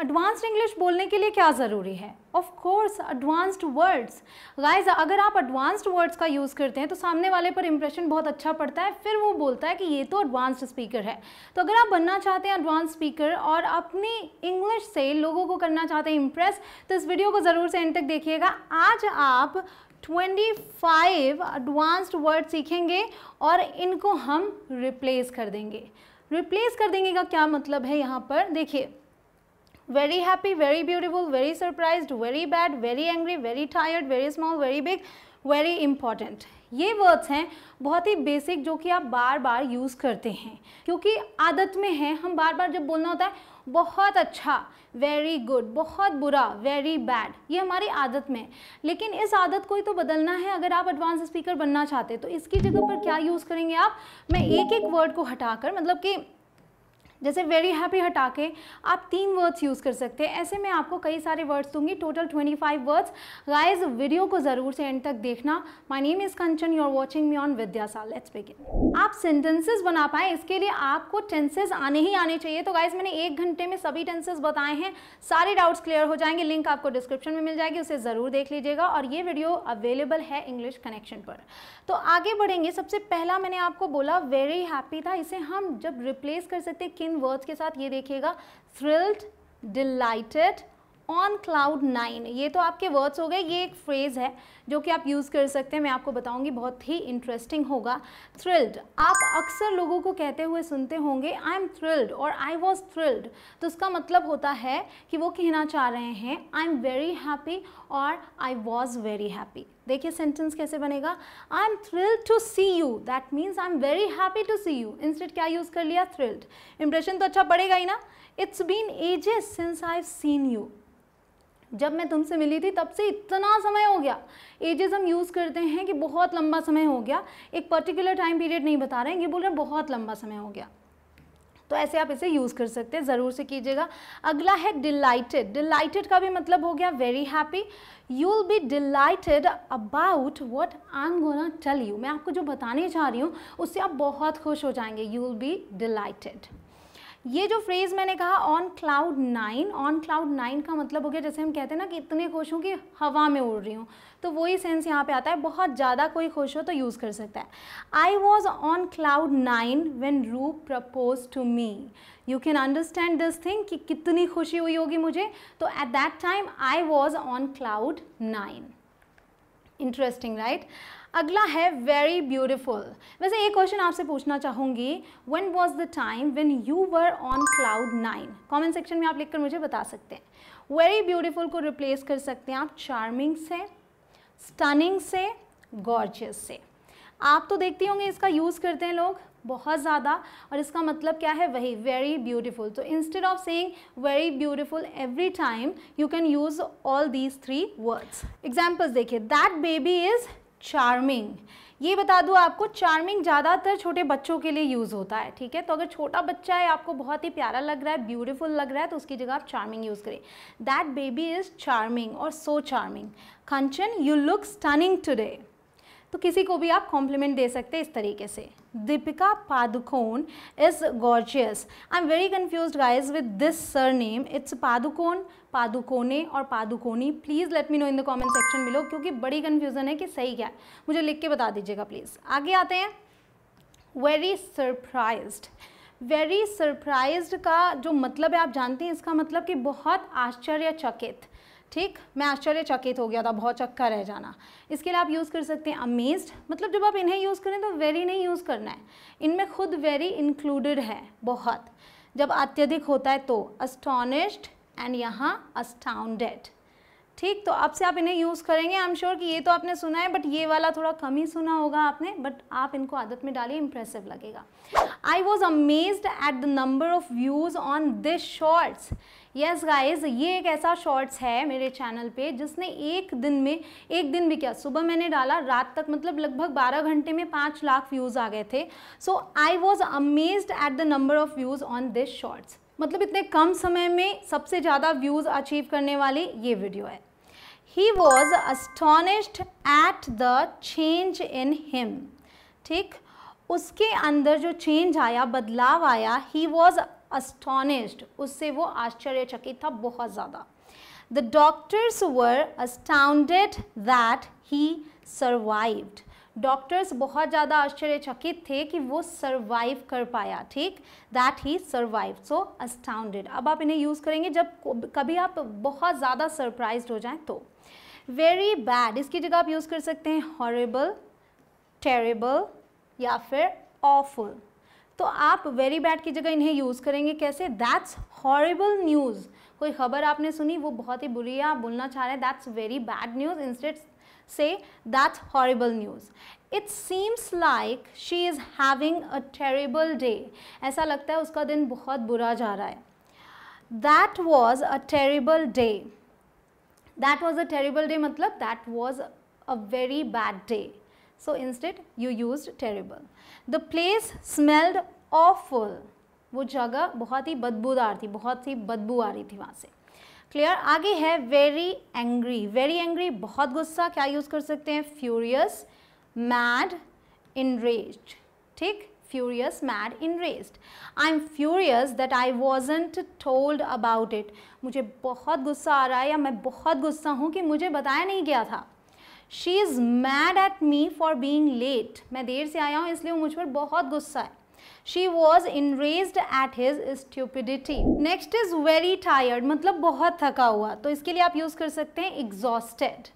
Advanced English बोलने के लिए क्या ज़रूरी है of course advanced words guys अगर आप एडवांस्ड वर्ड्स का यूज़ करते हैं तो सामने वाले पर इंप्रेशन बहुत अच्छा पड़ता है फिर वो बोलता है कि ये तो एडवांस्ड स्पीकर है तो अगर आप बनना चाहते हैं एडवांस स्पीकर और अपनी इंग्लिश से लोगों को करना चाहते हैं इम्प्रेस तो इस वीडियो को ज़रूर से एंड तक देखिएगा आज आप 25 एडवांस्ड वर्ड सीखेंगे और इनको हम रिप्लेस कर देंगे रिप्लेस कर देंगे का क्या मतलब है यहाँ पर देखिए very happy, very beautiful, very surprised, very bad, very angry, very tired, very small, very big, very important. ये वर्ड्स हैं बहुत ही बेसिक जो कि आप बार बार यूज़ करते हैं क्योंकि आदत में है हम बार बार जब बोलना होता है बहुत अच्छा वेरी गुड बहुत बुरा वेरी बैड ये हमारी आदत में है लेकिन इस आदत को ही तो बदलना है अगर आप एडवांस स्पीकर बनना चाहते तो इसकी जगह पर क्या यूज़ करेंगे आप मैं एक एक वर्ड को हटाकर मतलब कि जैसे वेरी हैप्पी हटा के आप तीन वर्ड्स यूज़ कर सकते हैं ऐसे मैं आपको कई सारे वर्ड्स दूंगी टोटल 25 वर्ड्स गाइज वीडियो को ज़रूर से एंड तक देखना my name is Kanchan you are watching me on Vidyasaal let's begin आप सेंटेंसेज बना पाएँ इसके लिए आपको टेंसेज आने ही आने चाहिए तो गाइज मैंने एक घंटे में सभी टेंसेज बताए हैं सारे डाउट्स क्लियर हो जाएंगे लिंक आपको डिस्क्रिप्शन में मिल जाएगी उसे ज़रूर देख लीजिएगा और ये वीडियो अवेलेबल है इंग्लिश कनेक्शन पर तो आगे बढ़ेंगे सबसे पहला मैंने आपको बोला वेरी हैप्पी था इसे हम जब रिप्लेस कर सकते किन इन वर्ड्स के साथ ये देखिएगा thrilled delighted on cloud nine ये तो आपके वर्ड्स हो गए ये एक फ्रेज़ है जो कि आप यूज़ कर सकते हैं मैं आपको बताऊंगी बहुत ही इंटरेस्टिंग होगा थ्रिल्ड आप अक्सर लोगों को कहते हुए सुनते होंगे आई एम थ्रिल्ड और आई वॉज थ्रिल्ड तो उसका मतलब होता है कि वो कहना चाह रहे हैं आई एम वेरी हैप्पी और आई वॉज वेरी हैप्पी देखिए सेंटेंस कैसे बनेगा I am thrilled to see you that means I am very happy to see you instant क्या यूज़ कर लिया थ्रिल्ड इंप्रेशन तो अच्छा पड़ेगा ही ना it's been ages since I seen you जब मैं तुमसे मिली थी तब से इतना समय हो गया एजेस हम यूज़ करते हैं कि बहुत लंबा समय हो गया एक पर्टिकुलर टाइम पीरियड नहीं बता रहे हैं ये बोल रहे हैं बहुत लंबा समय हो गया तो ऐसे आप इसे यूज़ कर सकते हैं ज़रूर से कीजिएगा अगला है डिलाइटेड डिलाइटेड का भी मतलब हो गया very happy you will be delighted about what I am gonna tell you मैं आपको जो बताने चाह रही हूँ उससे आप बहुत खुश हो जाएंगे यू विल बी डिलाइटेड ये जो फ्रेज़ मैंने कहा on cloud nine on cloud nine का मतलब हो गया जैसे हम कहते हैं ना कि इतने खुश हूँ कि हवा में उड़ रही हूँ तो वही सेंस यहाँ पे आता है बहुत ज़्यादा कोई खुश हो तो यूज़ कर सकता है I was on cloud nine when Ru propose to me you can understand this thing कि कितनी खुशी हुई होगी मुझे तो at that time I was on cloud nine interesting right अगला है वेरी ब्यूटिफुल वैसे ये क्वेश्चन आपसे पूछना चाहूँगी when was the time when you were on cloud nine comment section में आप लिखकर मुझे बता सकते हैं वेरी ब्यूटिफुल को रिप्लेस कर सकते हैं आप चार्मिंग से स्टनिंग से गॉर्जियस से आप तो देखते होंगे इसका यूज़ करते हैं लोग बहुत ज़्यादा और इसका मतलब क्या है वही वेरी ब्यूटिफुल तो instead of saying very beautiful every time you can use all these three words examples देखिए दैट बेबी इज़ चार्मिंग ये बता दूँ आपको चार्मिंग ज़्यादातर छोटे बच्चों के लिए यूज़ होता है ठीक है तो अगर छोटा बच्चा है आपको बहुत ही प्यारा लग रहा है ब्यूटीफुल लग रहा है तो उसकी जगह आप चार्मिंग यूज़ करें दैट बेबी इज़ चार्मिंग और so charming Kanchan you look stunning today तो किसी को भी आप कॉम्प्लीमेंट दे सकते हैं इस तरीके से Deepika Padukone is gorgeous I am very confuse guys with this surname it's Padukone Padukone और Padukoni please let me know in the comment section मिलो क्योंकि बड़ी कन्फ्यूज़न है कि सही क्या है मुझे लिख के बता दीजिएगा प्लीज़ आगे आते हैं वेरी सरप्राइज वेरी सरप्राइज का जो मतलब है आप जानते हैं इसका मतलब कि बहुत आश्चर्यचकित ठीक मैं आश्चर्यचकित हो गया था बहुत चक्का रह जाना इसके लिए आप यूज़ कर सकते हैं अमेज्ड मतलब जब आप इन्हें यूज़ करें तो वेरी नहीं यूज़ करना है इनमें खुद वेरी इंक्लूडेड है बहुत जब अत्यधिक होता है तो अस्टॉनिश्ड एंड यहाँ अस्टाउंडेड ठीक तो अब से आप इन्हें यूज़ करेंगे आई एम श्योर कि ये तो आपने सुना है बट ये वाला थोड़ा कम ही सुना होगा आपने बट आप इनको आदत में डालिए इम्प्रेसिव लगेगा I was amazed at the number of views on this shorts yes guys ये एक ऐसा शॉर्ट्स है मेरे चैनल पे जिसने एक दिन में एक दिन भी क्या सुबह मैंने डाला रात तक मतलब लगभग 12 घंटे में 5 लाख व्यूज़ आ गए थे so I was amazed at the number of views on this shorts मतलब इतने कम समय में सबसे ज़्यादा व्यूज़ अचीव करने वाली ये वीडियो है he was astonished at the change in him ठीक उसके अंदर जो चेंज आया बदलाव आया ही वॉज अस्टॉनिश्ड उससे वो आश्चर्यचकित था बहुत ज़्यादा the doctors were astounded that he survived doctors बहुत ज़्यादा आश्चर्यचकित थे कि वो सर्वाइव कर पाया ठीक दैट ही सर्वाइव सो अस्टाउंडेड अब आप इन्हें यूज़ करेंगे जब कभी आप बहुत ज़्यादा सरप्राइज हो जाएं तो वेरी बैड इसकी जगह आप यूज़ कर सकते हैं हॉरेबल टेरेबल या फिर ऑफुल तो आप वेरी बैड की जगह इन्हें यूज़ करेंगे कैसे दैट्स हॉरेबल न्यूज़ कोई खबर आपने सुनी वो बहुत ही बुरी है आप बोलना चाह रहे हैं that's very bad news instead say that horrible news. It seems like she is having a terrible day. ऐसा लगता है उसका दिन बहुत बुरा जा रहा है That was a terrible day. That was a terrible day मतलब that was a very bad day. So instead you used terrible. The place smelled awful. वो जगह बहुत ही बदबूदार थी बहुत ही बदबू आ रही थी वहाँ से क्लियर आगे है वेरी एंग्री वेरी एंग्री बहुत गुस्सा क्या यूज़ कर सकते हैं फ्यूरियस मैड इनरेज्ड ठीक furious mad enraged I am furious that I wasn't told about it मुझे बहुत गुस्सा आ रहा है या मैं बहुत गुस्सा हूँ कि मुझे बताया नहीं गया था she is mad at me for being late मैं देर से आया हूँ इसलिए मुझ पर बहुत गुस्सा है she was enraged at his stupidity next is very tired मतलब बहुत थका हुआ तो इसके लिए आप यूज़ कर सकते हैं एग्जॉस्टेड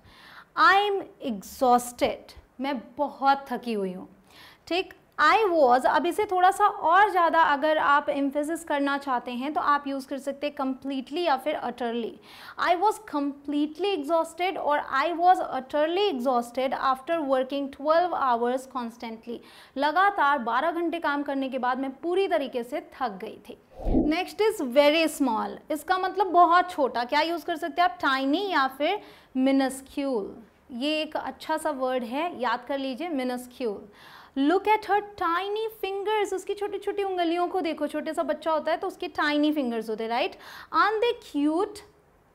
आई एम एग्जॉस्टेड मैं बहुत थकी हुई हूँ ठीक आई वॉज अब इसे थोड़ा सा और ज़्यादा अगर आप एम्फेसिस करना चाहते हैं तो आप यूज़ कर सकते हैं कम्प्लीटली या फिर utterly I was completely exhausted और I was utterly exhausted after working twelve hours constantly लगातार बारह घंटे काम करने के बाद मैं पूरी तरीके से थक गई थी नेक्स्ट इज़ वेरी स्मॉल इसका मतलब बहुत छोटा क्या यूज़ कर सकते हैं आप टाइनी या फिर मिनस्क्यूल ये एक अच्छा सा वर्ड है याद कर लीजिए minuscule look at her tiny fingers उसकी छोटी छोटी उंगलियों को देखो छोटे सा बच्चा होता है तो उसके टाइनी फिंगर्स होते हैं राइट आन दे क्यूट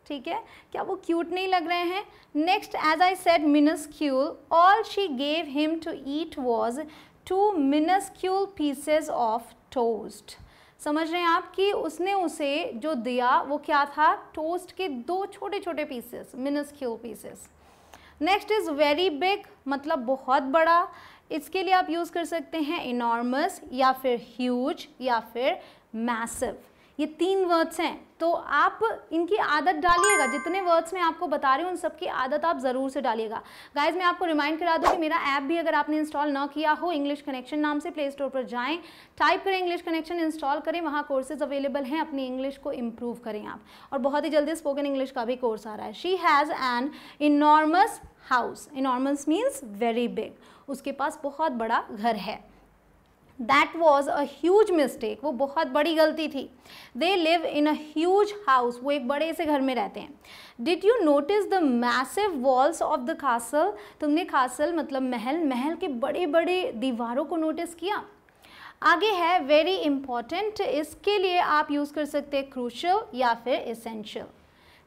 ठीक है क्या वो क्यूट नहीं लग रहे हैं next as I said minuscule all she gave him to eat was two minuscule pieces of toast समझ रहे हैं आप कि उसने उसे जो दिया वो क्या था टोस्ट के दो छोटे छोटे pieces minuscule pieces next is very big मतलब बहुत बड़ा इसके लिए आप यूज़ कर सकते हैं इनॉर्मस या फिर ह्यूज या फिर मैसिव ये तीन वर्ड्स हैं तो आप इनकी आदत डालिएगा जितने वर्ड्स मैं आपको बता रही हूँ उन सबकी आदत आप ज़रूर से डालिएगा गाइज मैं आपको रिमाइंड करा दूँ कि मेरा ऐप भी अगर आपने इंस्टॉल ना किया हो इंग्लिश कनेक्शन नाम से प्ले स्टोर पर जाएँ टाइप करें इंग्लिश कनेक्शन इंस्टॉल करें वहाँ कोर्सेज अवेलेबल हैं अपनी इंग्लिश को इम्प्रूव करें आप और बहुत ही जल्दी स्पोकन इंग्लिश का भी कोर्स आ रहा है she has an enormous house enormous means very big उसके पास बहुत बड़ा घर है that was a huge mistake वो बहुत बड़ी गलती थी दे लिव इन अवज हाउस वो एक बड़े से घर में रहते हैं did you notice the massive walls of the castle तुमने खासल मतलब महल महल के बड़े बड़े दीवारों को नोटिस किया आगे है वेरी इंपॉर्टेंट इसके लिए आप यूज़ कर सकते हैं क्रूशल या फिर इसेंशियल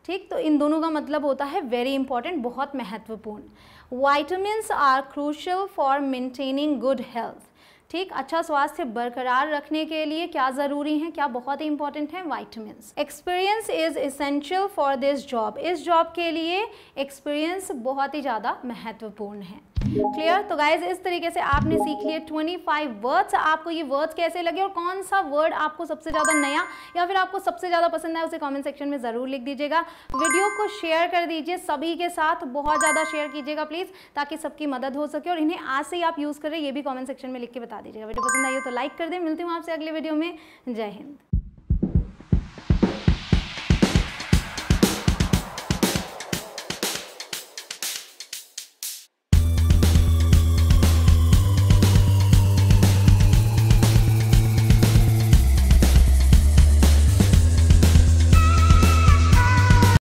ठीक तो इन दोनों का मतलब होता है वेरी इंपॉर्टेंट बहुत महत्वपूर्ण vitamins are crucial for maintaining good health ठीक अच्छा स्वास्थ्य बरकरार रखने के लिए क्या ज़रूरी है क्या बहुत ही इंपॉर्टेंट है vitamin experience is essential for this job इस जॉब के लिए एक्सपीरियंस बहुत ही ज़्यादा महत्वपूर्ण है क्लियर तो गाइज इस तरीके से आपने सीख लिए 25 वर्ड्स आपको ये वर्ड्स कैसे लगे और कौन सा वर्ड आपको सबसे ज़्यादा नया या फिर आपको सबसे ज़्यादा पसंद आया उसे कमेंट सेक्शन में ज़रूर लिख दीजिएगा वीडियो को शेयर कर दीजिए सभी के साथ बहुत ज़्यादा शेयर कीजिएगा प्लीज़ ताकि सबकी मदद हो सके और इन्हें आज से ही आप यूज़ करें ये भी कॉमेंट सेक्शन में लिख के बता दीजिएगा वीडियो पसंद आई हो तो लाइक कर दे मिलती हूँ आपसे अगले वीडियो में जय हिंद